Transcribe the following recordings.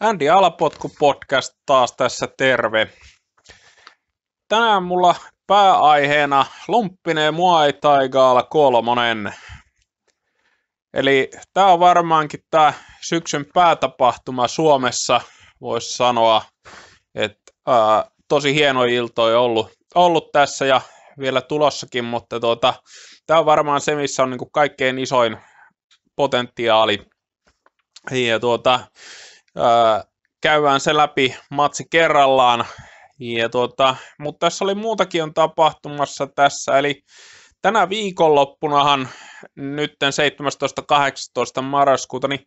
Andy Alapotku podcast taas tässä terve. Tänään mulla pääaiheena lumppinee Muay Thai Gaala kolmonen. Eli tää on varmaankin tää syksyn päätapahtuma Suomessa, voisi sanoa, että tosi hieno on ollut, ollut tässä ja vielä tulossakin, mutta tuota, tämä on varmaan se, missä on niinku kaikkein isoin potentiaali. Ja tuota, käydään se läpi matsi kerrallaan. Ja tuota, mutta tässä oli muutakin on tapahtumassa tässä, eli tänä viikonloppunahan nyt 17.18. marraskuuta, niin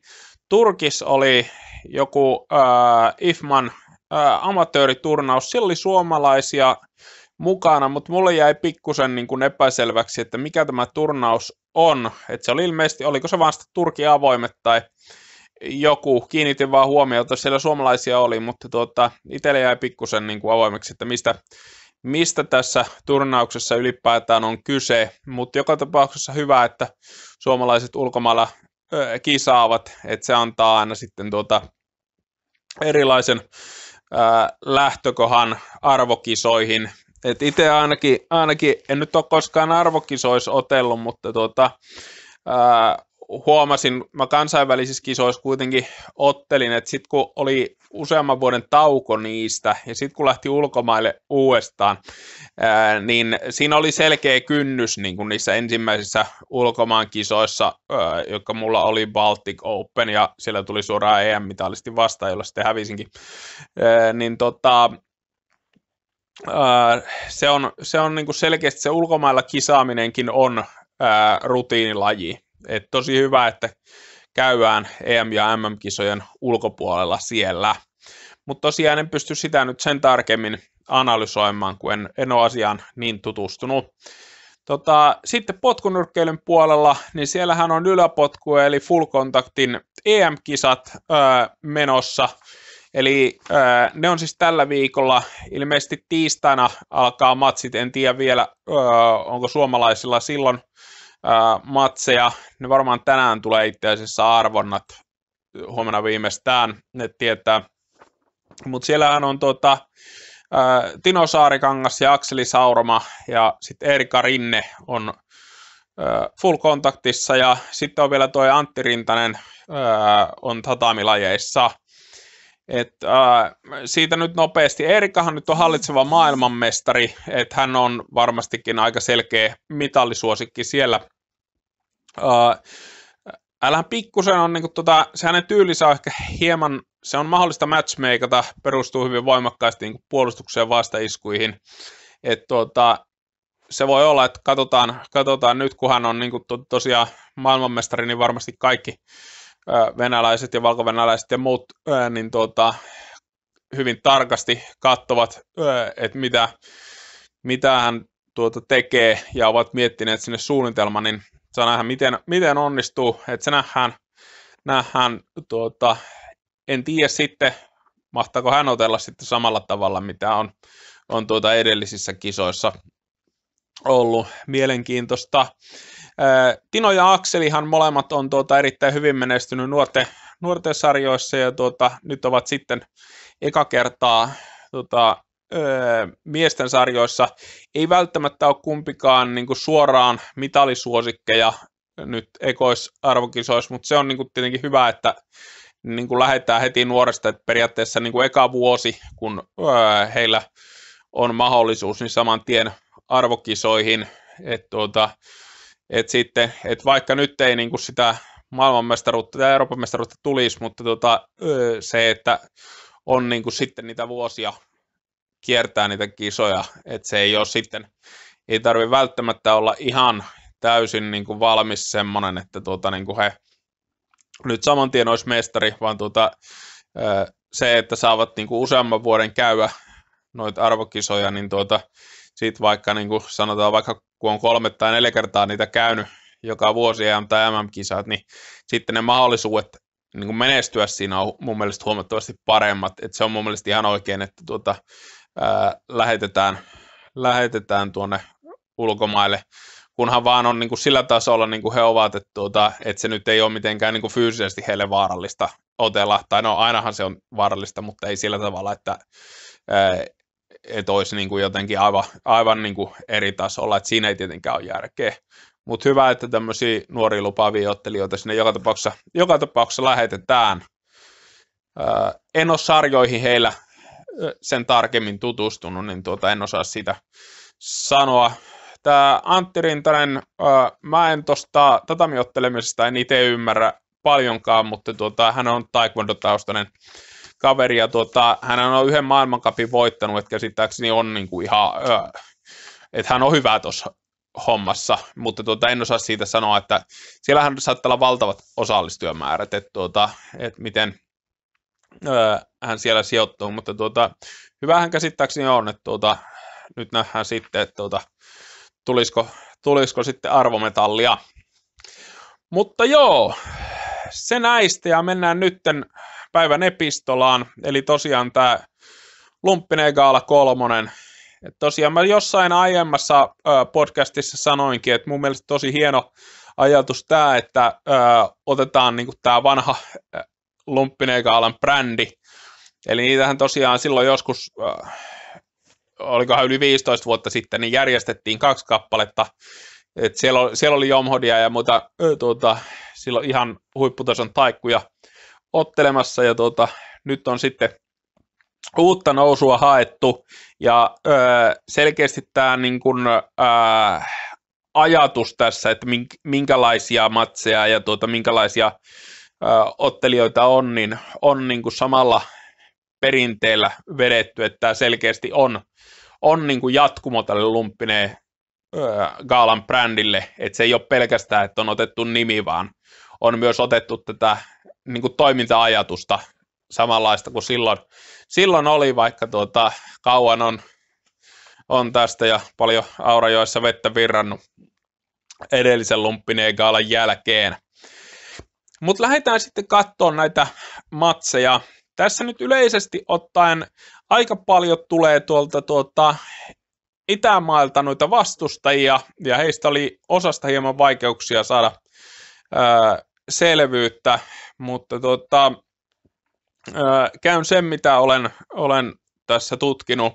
Turkis oli joku äh, IFMAN äh, amatööriturnaus. Siellä oli suomalaisia mukana, mutta mulle jäi pikkusen niin epäselväksi, että mikä tämä turnaus on. Et se oli ilmeisesti, oliko se vasta Turki avoimet tai joku, kiinnitin vaan huomiota, siellä suomalaisia oli, mutta tuota, itselle jäi pikkusen niin kuin avoimeksi, että mistä, mistä tässä turnauksessa ylipäätään on kyse, mutta joka tapauksessa hyvä, että suomalaiset ulkomailla ö, kisaavat, että se antaa aina sitten tuota erilaisen ö, lähtökohan arvokisoihin. Et itse ainakin, ainakin, en nyt ole koskaan arvokisoissa otellut, mutta tuota, ö, huomasin, mä kansainvälisissä kisoissa kuitenkin ottelin, että sitten kun oli useamman vuoden tauko niistä ja sitten kun lähti ulkomaille uudestaan, ää, niin siinä oli selkeä kynnys niin kuin niissä ensimmäisissä ulkomaan kisoissa, jotka mulla oli Baltic Open ja siellä tuli suoraan EM-mitalisti vastaan, jolla sitten hävisinkin, ää, niin tota, ää, se on, se on niin kuin selkeästi se ulkomailla kisaaminenkin on ää, rutiinilaji, et tosi hyvä, että käydään EM- ja MM-kisojen ulkopuolella siellä. Mutta tosiaan en pysty sitä nyt sen tarkemmin analysoimaan, kun en, en ole asiaan niin tutustunut. Tota, sitten potkunyrkkeilyn puolella, niin siellähän on yläpotku eli full contactin EM-kisat öö, menossa. Eli öö, ne on siis tällä viikolla, ilmeisesti tiistaina alkaa matsit, en tiedä vielä öö, onko suomalaisilla silloin matseja. Ne varmaan tänään tulee itse asiassa arvonnat huomenna viimeistään, ne tietää. Mutta siellähän on tota, ää, Tino Saarikangas ja Akseli Sauroma ja sitten Erika Rinne on ää, full kontaktissa ja sitten on vielä tuo Antti Rintanen ää, on tatamilajeissa. Et, äh, siitä nyt nopeasti. Erikahan nyt on hallitseva maailmanmestari, että hän on varmastikin aika selkeä mitallisuosikki siellä. Äh, Älä pikkusen on, niin kuin, tota, se hänen tyylinsä on ehkä hieman, se on mahdollista matchmakeata, perustuu hyvin voimakkaasti niin puolustukseen vastaiskuihin. Et, tota, se voi olla, että katsotaan, katsotaan nyt, kun hän on niin kuin, to, tosiaan maailmanmestari, niin varmasti kaikki, venäläiset ja valkovenäläiset ja muut, niin tuota, hyvin tarkasti katsovat, että mitä, mitä hän tuota tekee ja ovat miettineet sinne suunnitelman, niin saa nähdä, miten, miten onnistuu, että se nähdään, nähdään tuota, en tiedä sitten, mahtaako hän otella sitten samalla tavalla, mitä on, on tuota edellisissä kisoissa ollut mielenkiintoista. Tino ja Akselihan molemmat on tuota erittäin hyvin menestynyt nuorten, nuorten sarjoissa ja tuota, nyt ovat sitten eka kertaa tuota, öö, miesten sarjoissa. Ei välttämättä ole kumpikaan niin kuin suoraan mitalisuosikkeja nyt ekoisarvokisoissa, mutta se on niin kuin tietenkin hyvä, että niin kuin lähdetään heti nuoresta, että periaatteessa niin kuin eka vuosi, kun öö, heillä on mahdollisuus, niin saman tien arvokisoihin. Että tuota, et sitten, et vaikka nyt ei niin kuin sitä maailmanmestaruutta ja Euroopan mestaruutta tulisi, mutta tota, se, että on niin kuin sitten niitä vuosia kiertää niitä kisoja, että se ei ole sitten, ei tarvi välttämättä olla ihan täysin niin kuin valmis semmoinen, että tuota, niin kuin he nyt saman tien olisi mestari, vaan tuota, se, että saavat niin kuin useamman vuoden käydä noita arvokisoja, niin tuota, sitten vaikka niin kuin sanotaan vaikka kun on kolme tai neljä kertaa niitä käynyt joka vuosi ja antaa MM-kisat, niin sitten ne mahdollisuudet niin kuin menestyä siinä on mun mielestä huomattavasti paremmat. Et se on mun mielestä ihan oikein, että tuota, ää, lähetetään, lähetetään tuonne ulkomaille, kunhan vaan on niin kuin sillä tasolla niin kuin he ovat, että, tuota, että se nyt ei ole mitenkään niin kuin fyysisesti heille vaarallista otella, tai no ainahan se on vaarallista, mutta ei sillä tavalla, että, että olisi niin kuin jotenkin aivan, aivan niin kuin eri tasolla, että siinä ei tietenkään ole järkeä. Mutta hyvä, että tämmöisiä nuoria lupaavia ottelijoita sinne joka tapauksessa, joka tapauksessa lähetetään. Öö, en ole sarjoihin heillä sen tarkemmin tutustunut, niin tuota, en osaa sitä sanoa. Tämä Antti Rintanen, öö, mä en tuosta tatamiottelemisesta en itse ymmärrä paljonkaan, mutta tuota, hän on taekwondo-taustainen kaveri, ja tota, hän on yhden maailmankapin voittanut, että käsittääkseni on niin kuin ihan, öö, että hän on hyvä tuossa hommassa, mutta tuota, en osaa siitä sanoa, että siellähän saattaa olla valtavat osallistujamäärät, että, tuota, että miten öö, hän siellä sijoittuu, mutta tuota, hyvähän käsittääkseni on, että tuota, nyt nähdään sitten, että tuota, tulisiko, tulisiko sitten arvometallia. Mutta joo, se näistä ja mennään nytten päivän epistolaan, eli tosiaan tämä Lumppinen Gaala kolmonen. Et tosiaan mä jossain aiemmassa podcastissa sanoinkin, että mun mielestä tosi hieno ajatus tämä, että ö, otetaan niinku tämä vanha Lumppinen Gaalan brändi, eli niitähän tosiaan silloin joskus ö, olikohan yli 15 vuotta sitten, niin järjestettiin kaksi kappaletta. Et siellä, oli, siellä oli Jomhodia ja muuta tuota, silloin ihan huipputason taikkuja ottelemassa ja tuota, nyt on sitten uutta nousua haettu ja öö, selkeästi tämä niin kun, öö, ajatus tässä, että minkälaisia matseja ja tuota, minkälaisia öö, ottelijoita on, niin on niin kuin samalla perinteellä vedetty, että tämä selkeästi on, on niin kuin jatkumo tälle lumppineen öö, Gaalan brändille, että se ei ole pelkästään, että on otettu nimi, vaan on myös otettu tätä niin kuin toiminta-ajatusta samanlaista kuin silloin, silloin oli, vaikka tuota, kauan on, on tästä ja paljon Aurajoissa vettä virrannut edellisen lumppinegaalan jälkeen. Mutta lähdetään sitten katsoa näitä matseja. Tässä nyt yleisesti ottaen aika paljon tulee tuolta tuota, Itämailta noita vastustajia, ja heistä oli osasta hieman vaikeuksia saada ää, selvyyttä, mutta tota, ää, käyn sen, mitä olen, olen tässä tutkinut.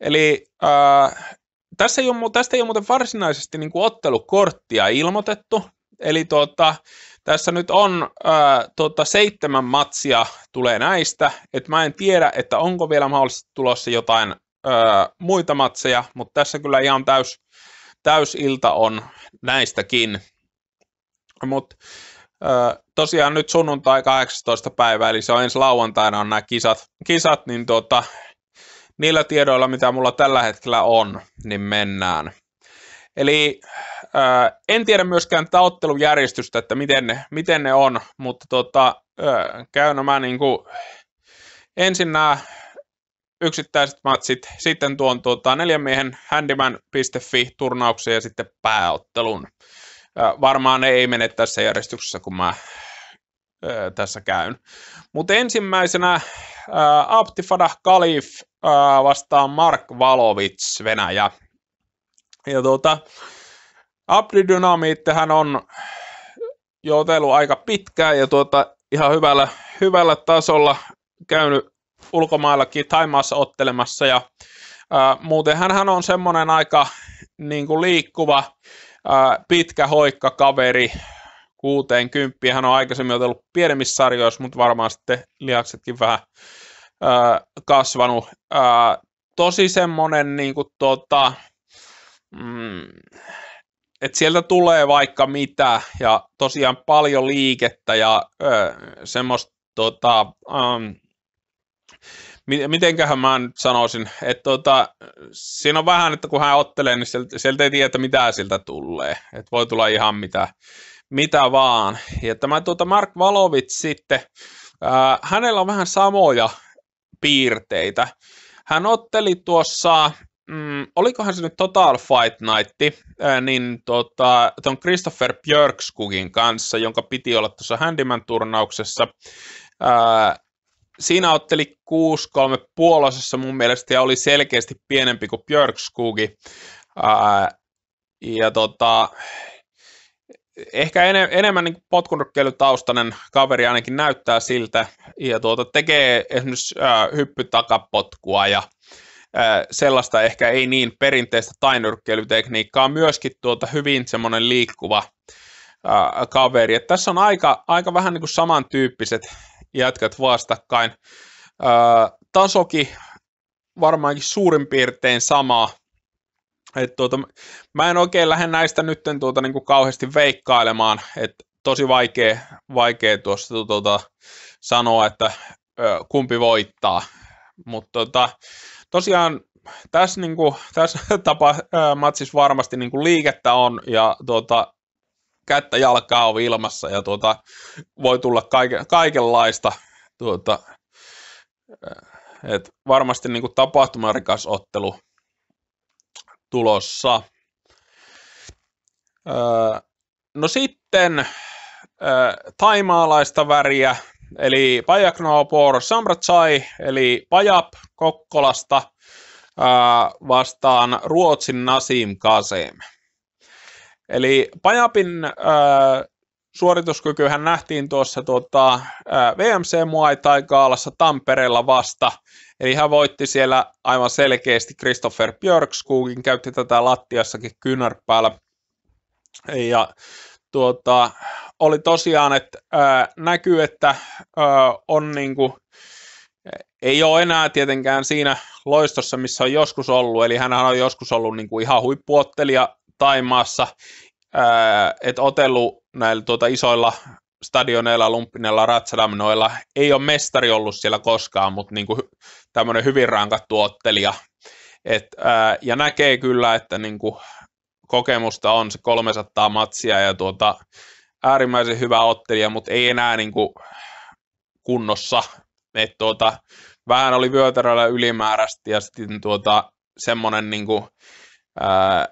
Eli ää, tässä ei ole, tästä ei ole muuten varsinaisesti niin kuin ottelukorttia ilmoitettu, eli tota, tässä nyt on ää, tota, seitsemän matsia tulee näistä, että mä en tiedä, että onko vielä mahdollisesti tulossa jotain ää, muita matseja, mutta tässä kyllä ihan täys, täysilta on näistäkin. Mutta tosiaan nyt sunnuntai 18. päivä, eli se on ensi lauantaina on nämä kisat, kisat niin tuota, niillä tiedoilla, mitä mulla tällä hetkellä on, niin mennään. Eli äh, en tiedä myöskään tätä ottelujärjestystä, että miten ne, miten ne on, mutta tota, äh, käyn nämä niin kuin, ensin nämä yksittäiset matsit, sitten tuon tuota, neljän miehen handyman.fi turnauksen ja sitten pääottelun. Varmaan ne ei mene tässä järjestyksessä, kun mä tässä käyn. Mutta ensimmäisenä Abdi Kalif vastaan Mark Valovits Venäjä. Ja tuota, Abdi Dynamiittihän on joutellut aika pitkään ja tuota, ihan hyvällä, hyvällä tasolla käynyt ulkomaillakin Taimaassa ottelemassa ja ää, muuten hän on semmoinen aika niin kuin liikkuva Ää, äh, pitkä, hoikka kaveri, 60. Hän on aikaisemmin ollut pienemmissä sarjoissa, mutta varmaan sitten lihaksetkin vähän ää, äh, kasvanut. Ää, äh, tosi semmoinen, niin kuin, tota, mm, että sieltä tulee vaikka mitä ja tosiaan paljon liikettä ja ö, semmoista tota, um, mitenköhän mä nyt sanoisin, että tuota, siinä on vähän, että kun hän ottelee, niin sieltä, sieltä ei tiedä, mitä siltä tulee. Että voi tulla ihan mitä, mitä vaan. Ja tämä tuota Mark Valovit sitten, ää, hänellä on vähän samoja piirteitä. Hän otteli tuossa, mm, olikohan se nyt Total Fight Night, ää, niin tuota, tuon Christopher Björkskukin kanssa, jonka piti olla tuossa Handyman-turnauksessa. Ää, siinä otteli 6-3 puolosessa mun mielestä ja oli selkeästi pienempi kuin Björkskugi. Ää, ja tota, ehkä ene, enemmän niin potkunrykkeilytaustainen kaveri ainakin näyttää siltä ja tuota, tekee esimerkiksi ää, hyppytakapotkua ja ää, sellaista ehkä ei niin perinteistä tainyrkkeilytekniikkaa, myöskin tuota hyvin semmoinen liikkuva ää, kaveri. Et tässä on aika, aika vähän niin kuin samantyyppiset jätkät vastakkain. Öö, tasoki varmaankin suurin piirtein sama. Et tuota, mä en oikein lähde näistä nyt tuota, niin kuin kauheasti veikkailemaan. Et tosi vaikea, vaikea tuosta tuota, sanoa, että öö, kumpi voittaa. Mutta tuota, tosiaan tässä, niin kuin, tässä tapa, öö, matsissa varmasti niin kuin liikettä on ja tuota, kättä jalkaa on ilmassa ja tuota, voi tulla kaiken, kaikenlaista. Tuota, eh, et varmasti niin kuin tapahtumarikas ottelu tulossa. Öö, no sitten öö, eh, taimaalaista väriä, eli Pajaknoopor Samratsai, eli Pajap Kokkolasta öö, vastaan Ruotsin Nasim Kasem. Eli Pajapin äh, suorituskykyhän nähtiin tuossa tuota, äh, VMC Muay Thai Kaalassa Tampereella vasta, eli hän voitti siellä aivan selkeästi Christopher Björkskugin, käytti tätä lattiassakin kynärpäällä. Ja tuota, oli tosiaan, että äh, näkyy, että äh, on niinku, ei ole enää tietenkään siinä loistossa, missä on joskus ollut, eli hän on joskus ollut niin kuin ihan huippuottelija Taimaassa, että otelu näillä tuota isoilla stadioneilla, Lumpinella, Ratsadamnoilla ei ole mestari ollut siellä koskaan, mutta niin tämmöinen hyvin rankattu ottelija. Et, ää, ja näkee kyllä, että niin kuin, kokemusta on se 300 matsia ja tuota, äärimmäisen hyvä ottelija, mutta ei enää niin kuin, kunnossa. Et, tuota, vähän oli vyötäröllä ylimääräisesti ja sitten tuota, semmoinen niin kuin, ää,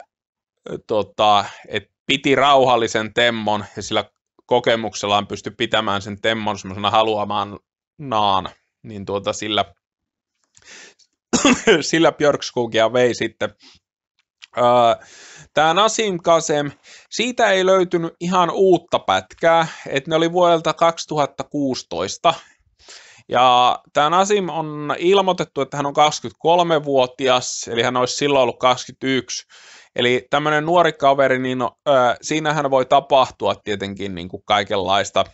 tota, et piti rauhallisen temmon ja sillä kokemuksellaan pysty pitämään sen temmon semmoisena haluamaan naan, niin tuota sillä, sillä Björkskugia vei sitten Tämä Nasim Kasem, siitä ei löytynyt ihan uutta pätkää, että ne oli vuodelta 2016. Ja tämä Nasim on ilmoitettu, että hän on 23-vuotias, eli hän olisi silloin ollut 21. Eli tämmöinen nuori kaveri, niin no, ö, siinähän voi tapahtua tietenkin niin kuin kaikenlaista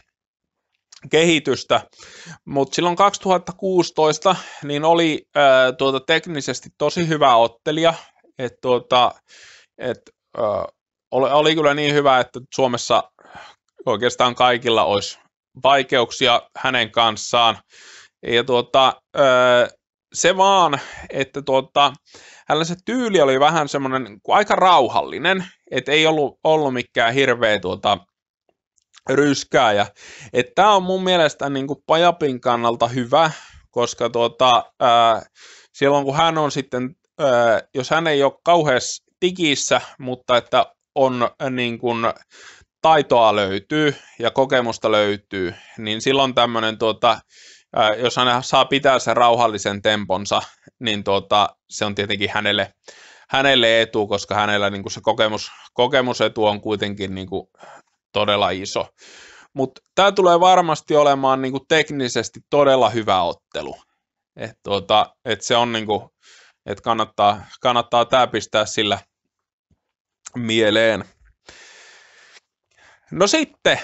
kehitystä, mutta silloin 2016 niin oli ö, tuota, teknisesti tosi hyvä ottelija, että tuota, et, oli, oli kyllä niin hyvä, että Suomessa oikeastaan kaikilla olisi vaikeuksia hänen kanssaan. Ja tuota, ö, se vaan, että tuota, hänellä se tyyli oli vähän semmoinen aika rauhallinen, että ei ollut, ollut mikään hirveä tuota, ryskää. Ja, että tämä on mun mielestä niin kuin Pajapin kannalta hyvä, koska tuota, ää, silloin kun hän on sitten, ää, jos hän ei ole kauheassa tikissä, mutta että on ää, niin kuin, taitoa löytyy ja kokemusta löytyy, niin silloin tämmöinen tuota, jos hän saa pitää sen rauhallisen temponsa, niin tuota, se on tietenkin hänelle, hänelle etu, koska hänellä niin kuin se kokemus, kokemusetu on kuitenkin niin kuin todella iso. Mutta tämä tulee varmasti olemaan niin kuin teknisesti todella hyvä ottelu. Et tuota, et se on niin kuin, et kannattaa, kannattaa tämä pistää sillä mieleen. No sitten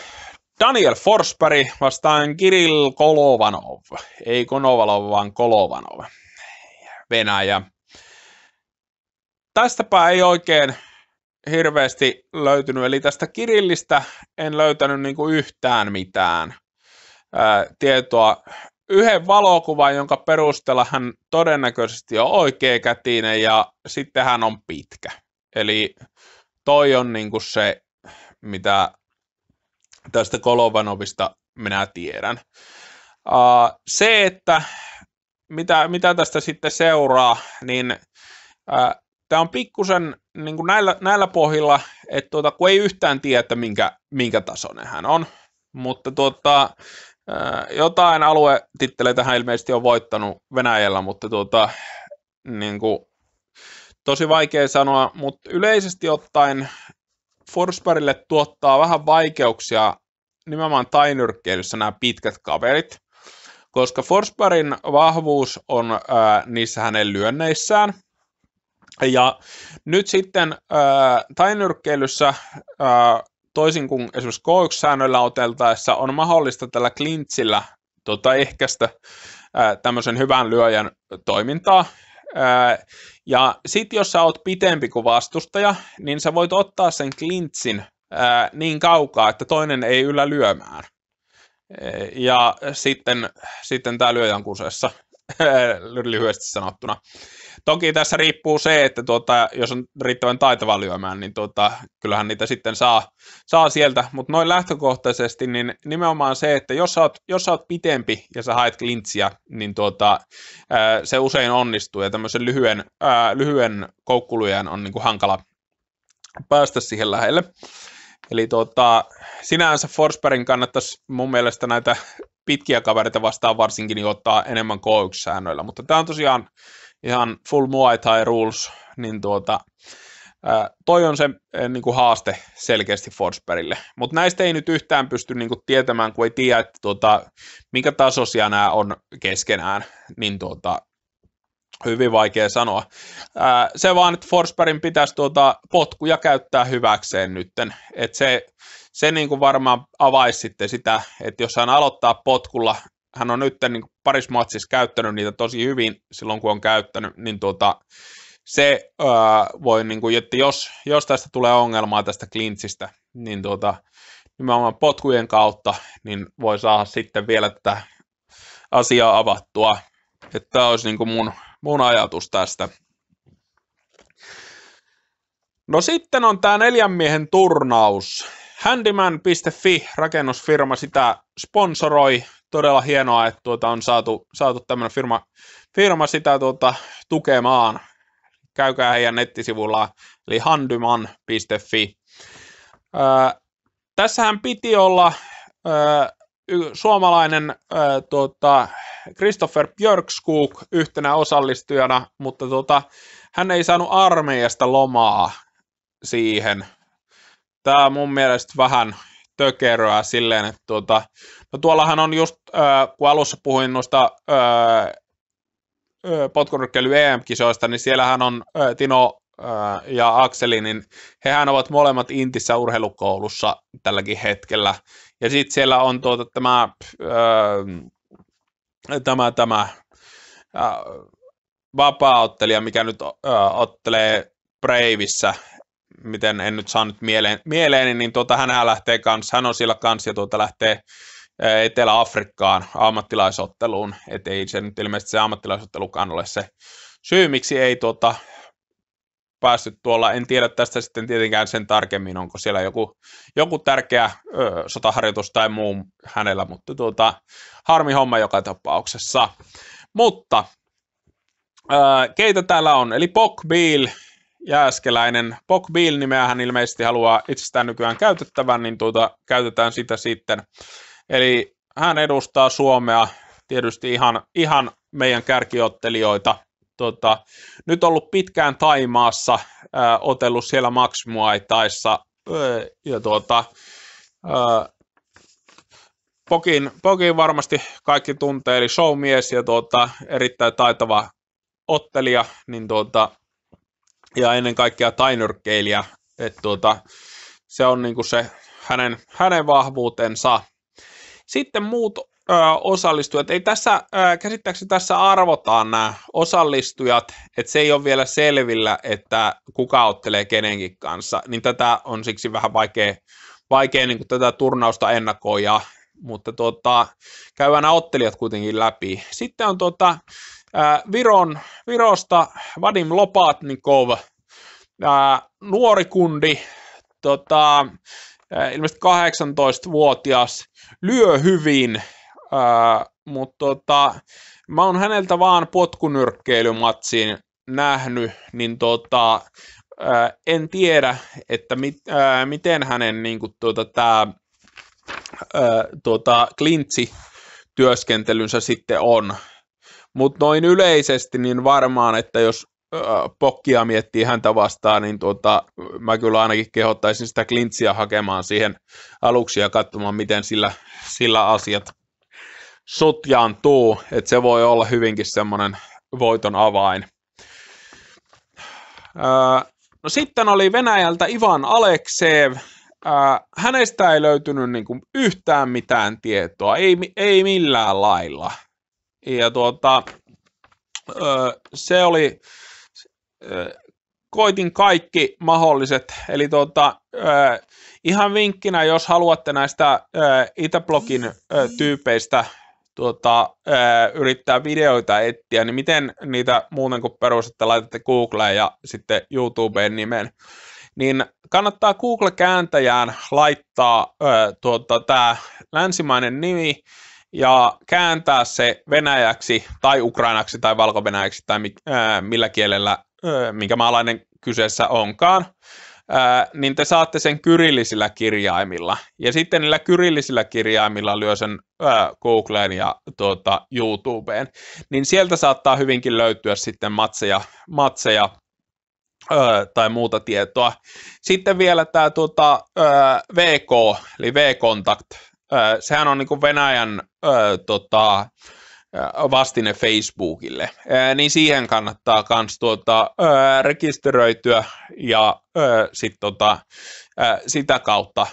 Daniel Forsberg vastaan Kirill Kolovanov. Ei Konovalov, vaan Kolovanov. Venäjä. Tästäpä ei oikein hirveästi löytynyt, eli tästä Kirillistä en löytänyt niinku yhtään mitään ää, tietoa. Yhden valokuvan, jonka perusteella hän todennäköisesti on kätinen ja sitten hän on pitkä. Eli toi on niinku se, mitä Tästä Kolovanovista minä tiedän. Uh, se, että mitä, mitä tästä sitten seuraa, niin uh, tämä on pikkusen niin kuin näillä, näillä pohjilla, että tuota, kun ei yhtään tiedä, että minkä, minkä tasoinen hän on, mutta tuota, jotain aluetitteleitä hän ilmeisesti on voittanut Venäjällä, mutta tuota, niin kuin, tosi vaikea sanoa, mutta yleisesti ottaen Forsbergille tuottaa vähän vaikeuksia nimenomaan tainyrkkeilyssä nämä pitkät kaverit, koska Forsbergin vahvuus on ää, niissä hänen lyönneissään. Ja nyt sitten tainyrkkeilyssä toisin kuin esimerkiksi K1-säännöllä oteltaessa on mahdollista tällä klintsillä tota, ehkäistä ää, tämmöisen hyvän lyöjän toimintaa. Ää, ja sitten jos sä oot pitempi kuin vastustaja, niin sä voit ottaa sen klintsin ää, niin kaukaa, että toinen ei yllä lyömään. Ja sitten, sitten tämä lyöjä on kusessa. lyhyesti sanottuna. Toki tässä riippuu se, että tuota, jos on riittävän taitava lyömään, niin tuota, kyllähän niitä sitten saa, saa sieltä, mutta noin lähtökohtaisesti, niin nimenomaan se, että jos sä oot, jos sä oot pitempi ja sä haet klintsiä, niin tuota, se usein onnistuu ja tämmöisen lyhyen, lyhyen koukkulujen on niin kuin hankala päästä siihen lähelle. Eli tuota, sinänsä Forsbergin kannattaisi mun mielestä näitä pitkiä kavereita vastaan varsinkin, niin ottaa enemmän K1-säännöillä. Mutta tämä on tosiaan ihan full Muay Thai rules, niin tuota, toi on se niin kuin haaste selkeästi Forsbergille. Mutta näistä ei nyt yhtään pysty niin kuin, tietämään, kun ei tiedä, että, tuota, mikä tasoisia nämä on keskenään, niin tuota, hyvin vaikea sanoa. se vaan, että Forsbergin pitäisi tuota potkuja käyttää hyväkseen nytten. että se, se niin kuin varmaan avaisi sitten sitä, että jos hän aloittaa potkulla, hän on nyt niin parissa matsissa käyttänyt niitä tosi hyvin silloin, kun on käyttänyt, niin tuota, se öö, voi, niin kuin, että jos, jos tästä tulee ongelmaa tästä klintsistä, niin tuota, nimenomaan potkujen kautta, niin voi saada sitten vielä tätä asiaa avattua. Että tämä olisi niin kuin mun, mun ajatus tästä. No sitten on tämä neljän miehen turnaus. Handyman.fi, rakennusfirma, sitä sponsoroi. Todella hienoa, että tuota on saatu, saatu tämmöinen firma, firma sitä tuota tukemaan. Käykää heidän nettisivuillaan, eli handyman.fi. Öö, tässähän piti olla öö, suomalainen äh, tuota, Christopher Björkskuk yhtenä osallistujana, mutta tuota, hän ei saanut armeijasta lomaa siihen Tämä on mun mielestä vähän tökeröä silleen, että tuota, no tuollahan on just, ää, kun alussa puhuin noista äh, EM-kisoista, niin siellähän on ää, Tino ää, ja Akseli, niin hehän ovat molemmat Intissä urheilukoulussa tälläkin hetkellä. Ja sitten siellä on tuota tämä, ää, tämä, tämä ää, vapaa mikä nyt ää, ottelee Breivissä, miten en nyt saanut mieleen, mieleeni, niin tuota, hän lähtee kanssa, hän on sillä kanssa ja tuota lähtee Etelä-Afrikkaan ammattilaisotteluun, et ei se nyt ilmeisesti se ammattilaisottelukaan ole se syy, miksi ei tuota, päässyt tuolla, en tiedä tästä sitten tietenkään sen tarkemmin, onko siellä joku, joku tärkeä ö, sotaharjoitus tai muu hänellä, mutta tuota, harmi homma joka tapauksessa. Mutta ö, keitä täällä on? Eli Pock Beal, jääskeläinen. Pok Bill nimeä hän ilmeisesti haluaa itsestään nykyään käytettävän, niin tuota, käytetään sitä sitten. Eli hän edustaa Suomea tietysti ihan, ihan meidän kärkiottelijoita. Tota, nyt ollut pitkään Taimaassa, ää, äh, otellut siellä maksimuaitaissa äh, ja tuota, öö, äh, Pokin, Pokin varmasti kaikki tuntee, eli showmies ja tuota, erittäin taitava ottelija, niin tuota, ja ennen kaikkea tainyrkkeilijä, että tuota, se on niinku se hänen, hänen vahvuutensa. Sitten muut ö, osallistujat, ei tässä, ö, käsittääkseni tässä arvotaan nämä osallistujat, että se ei ole vielä selvillä, että kuka ottelee kenenkin kanssa, niin tätä on siksi vähän vaikea, vaikea niin tätä turnausta ennakoida, mutta tuota, käydään nämä ottelijat kuitenkin läpi. Sitten on tuota, Viron, Virosta Vadim Lopatnikov, nuori kundi, tota, ilmeisesti 18-vuotias, lyö hyvin, mutta tota, mä oon häneltä vaan potkunyrkkeilymatsiin nähnyt, niin tota, en tiedä, että mit, ää, miten hänen niin kuin, tuota, tämä tuota, klintsi työskentelynsä sitten on. Mutta noin yleisesti, niin varmaan, että jos pokkia miettii häntä vastaan, niin tuota, mä kyllä ainakin kehottaisin sitä klintsiä hakemaan siihen aluksi ja katsomaan, miten sillä, sillä asiat sutjaantuu. Että se voi olla hyvinkin semmoinen voiton avain. No sitten oli Venäjältä Ivan Alekseev. Hänestä ei löytynyt niin kuin yhtään mitään tietoa, ei, ei millään lailla. Ja tuota, se oli, koitin kaikki mahdolliset, eli tuota, ihan vinkkinä, jos haluatte näistä Itäblogin tyypeistä tuota, yrittää videoita etsiä, niin miten niitä muuten kuin perus, että laitatte Googleen ja sitten YouTubeen nimen, niin kannattaa Google-kääntäjään laittaa tuota, tämä länsimainen nimi, ja kääntää se venäjäksi tai ukrainaksi tai valko-venäjäksi tai mi, ää, äh, millä kielellä, ää, äh, minkä maalainen kyseessä onkaan, ää, äh, niin te saatte sen kyrillisillä kirjaimilla. Ja sitten niillä kyrillisillä kirjaimilla lyö sen ää, Googleen ja tuota, YouTubeen. Niin sieltä saattaa hyvinkin löytyä sitten matseja, matseja Öö, tai muuta tietoa. Sitten vielä tämä tuota, öö, VK, eli V-Contact, sehän on niin Venäjän ö, tota, vastine Facebookille, niin siihen kannattaa myös tuota, rekisteröityä ja ö, sit tota, ö, sitä kautta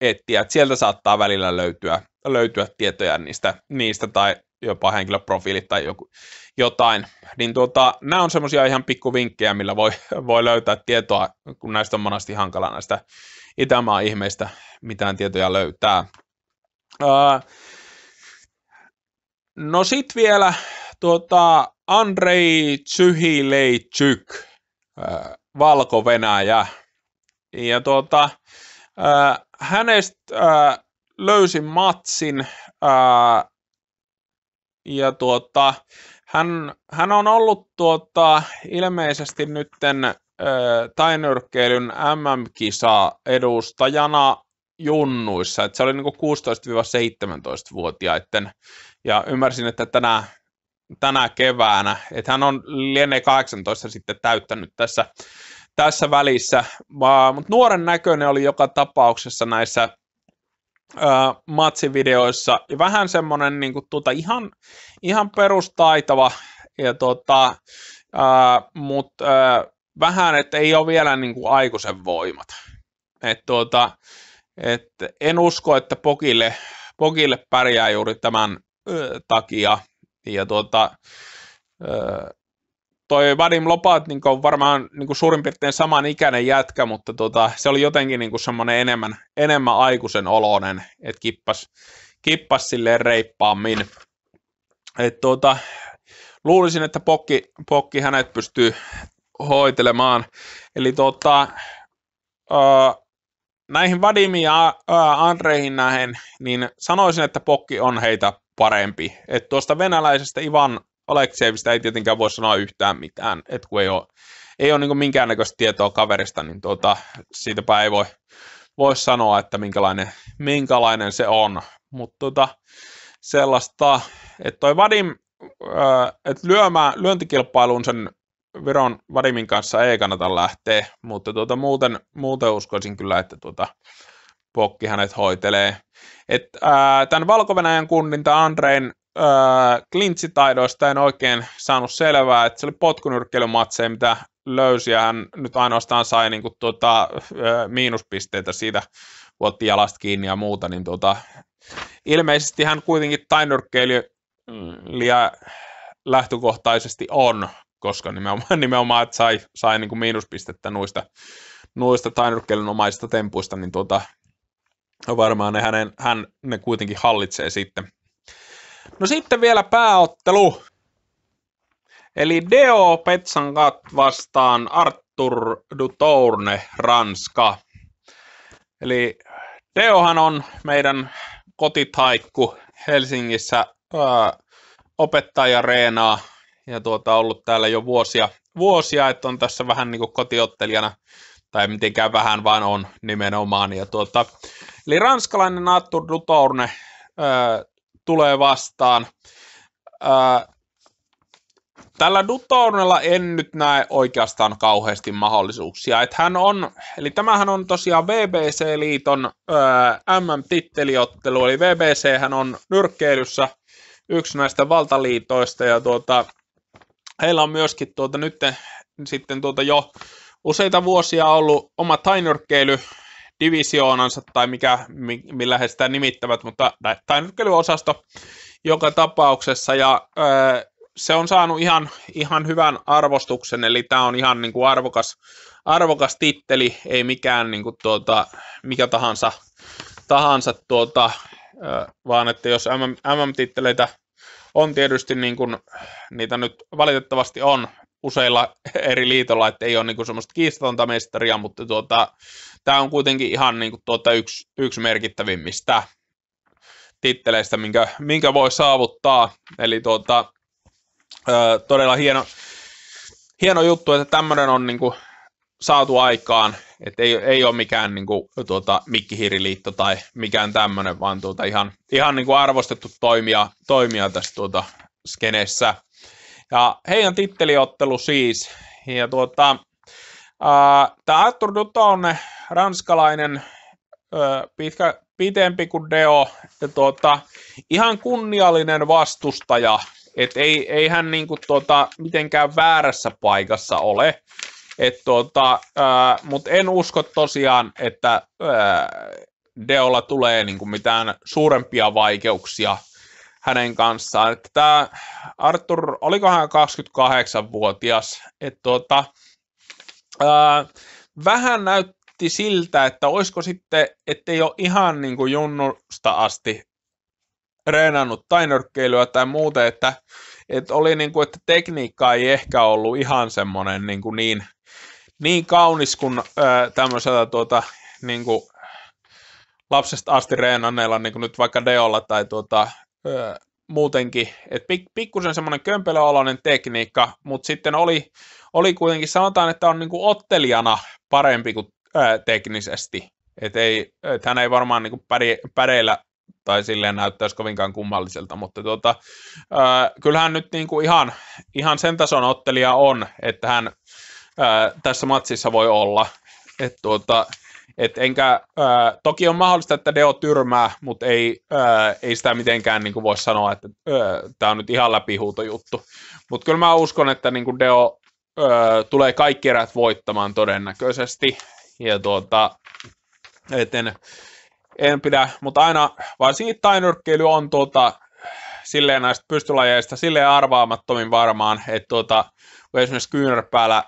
etsiä. Et sieltä saattaa välillä löytyä, löytyä tietoja niistä, niistä tai jopa henkilöprofiilit tai joku, jotain. Niin tuota, nämä on semmoisia ihan pikkuvinkkejä, millä voi, voi löytää tietoa, kun näistä on monesti hankala näistä itämaa ihmeistä mitään tietoja löytää. No sit vielä tuota, Andrei Tsyhileitsyk, Valko-Venäjä. Ja tuota, hänestä löysin matsin ja tuota, hän, hän on ollut tuota, ilmeisesti nytten tainyrkkeilyn MM-kisa edustajana junnuissa. Että se oli niin 16-17-vuotiaiden. Ja ymmärsin, että tänä, tänä keväänä, että hän on lienee 18 sitten täyttänyt tässä, tässä välissä. Mutta nuoren näköinen oli joka tapauksessa näissä ö, matsivideoissa. Ja vähän semmoinen niin tuota, ihan, ihan perustaitava, ja, tuota, mutta vähän, että ei ole vielä niin kuin, aikuisen voimat. Et, tuota, et en usko, että Pokille, Pokille pärjää juuri tämän ö, takia. Ja tuota, ö, toi Vadim niin on varmaan niin suurin piirtein saman ikäinen jätkä, mutta tuota, se oli jotenkin niin semmoinen enemmän, enemmän aikuisen oloinen, että kippas, kippas silleen reippaammin. Et tuota, luulisin, että pokki, pokki hänet pystyy hoitelemaan. Eli tuota, ö, näihin Vadimiin ja Andreihin nähen, niin sanoisin, että Pokki on heitä parempi. Et tuosta venäläisestä Ivan Aleksejevistä ei tietenkään voi sanoa yhtään mitään, et kun ei ole, ei ole niin minkäännäköistä tietoa kaverista, niin tuota, siitäpä ei voi, voi sanoa, että minkälainen, minkälainen se on. Mutta tuota, sellaista, että toi Vadim, että lyöntikilpailuun sen Viron Vadimin kanssa ei kannata lähteä, mutta tuota, muuten, muuten uskoisin kyllä, että tuota, Pokki hänet hoitelee. Et, ää, tämän valko kunninta Andrein klintsitaidoista en oikein saanut selvää, että se oli potkunyrkkeilymatseja, mitä löysi, ja hän nyt ainoastaan sai niin kuin, tuota, ää, miinuspisteitä siitä, otti jalasta kiinni ja muuta, niin tuota, ilmeisesti hän kuitenkin tainyrkkeilijä lähtökohtaisesti on, koska nimenomaan, nimenomaan että sai, sai niin kuin miinuspistettä nuista, nuista omaisista tempuista, niin tuota, varmaan ne, hänen, hän ne kuitenkin hallitsee sitten. No sitten vielä pääottelu. Eli Deo Petsangat vastaan Arthur Dutourne, Ranska. Eli Deohan on meidän kotitaikku Helsingissä ää, Reenaa ja tuota, ollut täällä jo vuosia, vuosia, että on tässä vähän niin kuin kotiottelijana, tai mitenkään vähän vaan on nimenomaan. Ja tuota, eli ranskalainen Arthur Dutourne äh, tulee vastaan. Äh, tällä Dutournella en nyt näe oikeastaan kauheasti mahdollisuuksia. Et hän on, eli tämähän on tosiaan VBC-liiton MM-titteliottelu, eli VBC hän on nyrkkeilyssä yksi näistä valtaliitoista, ja tuota, Heillä on myöskin tuota, nyt sitten tuota jo useita vuosia ollut oma tainyrkkeily divisioonansa tai mikä, millä he sitä nimittävät, mutta tainyrkkeilyosasto joka tapauksessa ja öö, se on saanut ihan, ihan hyvän arvostuksen, eli tämä on ihan niin kuin arvokas, arvokas titteli, ei mikään niin kuin tuota, mikä tahansa, tahansa tuota, vaan että jos MM, MM-titteleitä on tietysti niin kuin, niitä nyt valitettavasti on useilla eri liitolla, että ei ole niin kuin semmoista kiistatonta mestaria, mutta tuota, tämä on kuitenkin ihan niin kuin tuota yksi, yksi merkittävimmistä titteleistä, minkä, minkä voi saavuttaa. Eli tuota, todella hieno, hieno juttu, että tämmöinen on niin kuin saatu aikaan että ei, ei ole mikään niin kuin, tuota, mikkihiiriliitto tai mikään tämmöinen, vaan tuota, ihan, ihan niin kuin arvostettu toimija, toimija tässä tuota, skenessä. Ja heidän titteliottelu siis. Ja tuota, tämä Arthur on ranskalainen, ää, pitkä, pitempi kuin Deo, ja tuota, ihan kunniallinen vastustaja. Et ei, ei hän niinku tuota, mitenkään väärässä paikassa ole. Et tuota, äh, Mutta en usko tosiaan, että äh, Deolla tulee niinku mitään suurempia vaikeuksia hänen kanssaan. Että tämä Arthur, olikohan 28-vuotias, että tuota, vähän näytti siltä, että olisiko sitten, ettei ole ihan niin kuin junnusta asti reenannut tai tai muuten, että et oli niin kuin, että tekniikka ei ehkä ollut ihan semmoinen niin, kuin niin, niin kaunis kuin ää, tämmöisellä tuota, niin kuin lapsesta asti reenanneilla, niin kuin nyt vaikka Deolla tai tuota, ää, muutenkin, et pik, pikkusen semmoinen kömpelöoloinen tekniikka, mutta sitten oli, oli kuitenkin, sanotaan, että on niin kuin ottelijana parempi kuin ää, teknisesti. Et ei, et hän ei varmaan niin päde, pädeillä tai silleen näyttäisi kovinkaan kummalliselta, mutta tuota, ää, kyllähän nyt niin kuin ihan, ihan sen tason ottelija on, että hän ää, tässä matsissa voi olla. Et tuota, et enkä, ää, toki on mahdollista, että Deo tyrmää, mutta ei, ei sitä mitenkään niin kuin voi sanoa, että tämä on nyt ihan juttu. Mutta kyllä mä uskon, että niin kuin Deo ää, tulee kaikki erät voittamaan todennäköisesti. Ja tuota, eten, en pidä, mutta aina varsinkin tainyrkkeily on tuota, silleen näistä pystylajeista silleen arvaamattomin varmaan, että tuota, kun esimerkiksi kyynärpäällä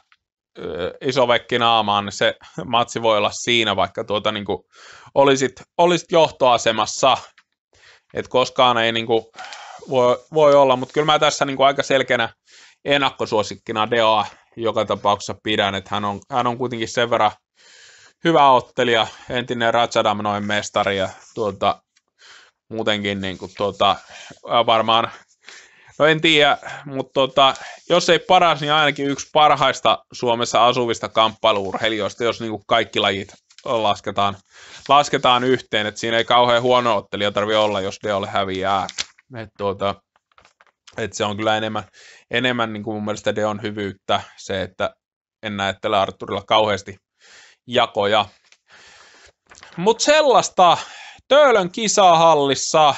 iso vekki naamaan, niin se matsi voi olla siinä, vaikka tuota, niin olisit, olisit johtoasemassa. Et koskaan ei niin kuin, voi, voi, olla, mutta kyllä mä tässä niin kuin, aika selkeänä ennakkosuosikkina Deoa joka tapauksessa pidän, että hän on, hän on kuitenkin sen verran hyvä ottelija, entinen Ratsadam noin mestari ja tuota, muutenkin niin kuin, tuota, varmaan, no en tiedä, mutta tuota, jos ei paras, niin ainakin yksi parhaista Suomessa asuvista kamppailuurheilijoista, jos niin kuin kaikki lajit lasketaan, lasketaan yhteen, että siinä ei kauhean huono ottelija tarvi olla, jos Deolle häviää. Et tuota, et se on kyllä enemmän, enemmän niin kuin mun mielestä Deon hyvyyttä se, että en näe tällä Arturilla kauheasti jakoja. Mutta sellaista Töölön kisahallissa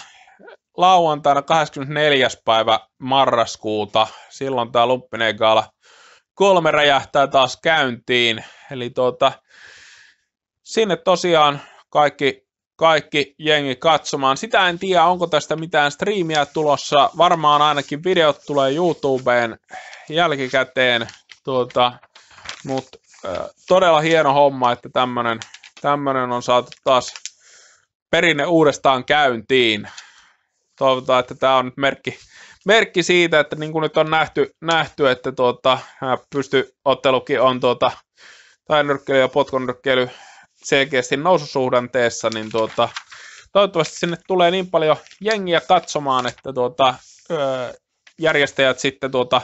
lauantaina 24. päivä marraskuuta. Silloin tämä Lumppinegala kolme räjähtää taas käyntiin. Eli tuota, sinne tosiaan kaikki, kaikki jengi katsomaan. Sitä en tiedä, onko tästä mitään striimiä tulossa. Varmaan ainakin videot tulee YouTubeen jälkikäteen. Tuota, mutta todella hieno homma, että tämmöinen tämmönen on saatu taas perinne uudestaan käyntiin. Toivotaan, että tämä on nyt merkki, merkki siitä, että niin kuin nyt on nähty, nähty että tuota, pystyottelukin on tuota, tai nyrkkeily ja potkonyrkkeily selkeästi noususuhdanteessa, niin tuota, toivottavasti sinne tulee niin paljon jengiä katsomaan, että tuota, öö, järjestäjät sitten tuota,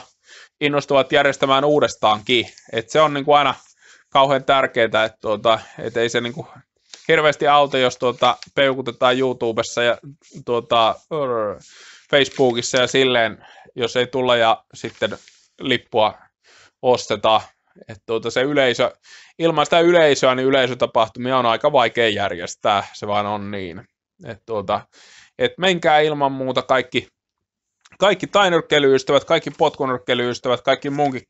innostuvat järjestämään uudestaankin. Et se on niin kuin aina kauhean tärkeää, että, tuota, että ei se niin kuin hirveästi auta, jos tuota, peukutetaan YouTubessa ja tuota, Facebookissa ja silleen, jos ei tulla ja sitten lippua osteta. että tuota, se yleisö, ilman sitä yleisöä, niin yleisötapahtumia on aika vaikea järjestää, se vaan on niin. että tuota, et menkää ilman muuta kaikki, kaikki tainyrkkelyystävät, kaikki potkunyrkkelyystävät, kaikki munkin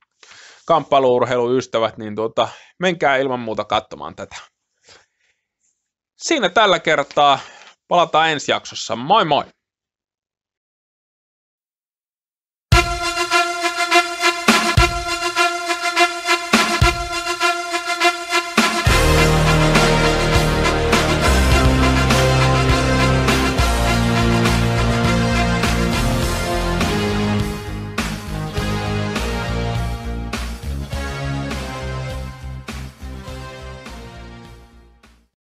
ystävät niin tuota, menkää ilman muuta katsomaan tätä. Siinä tällä kertaa. Palataan ensi jaksossa. Moi moi!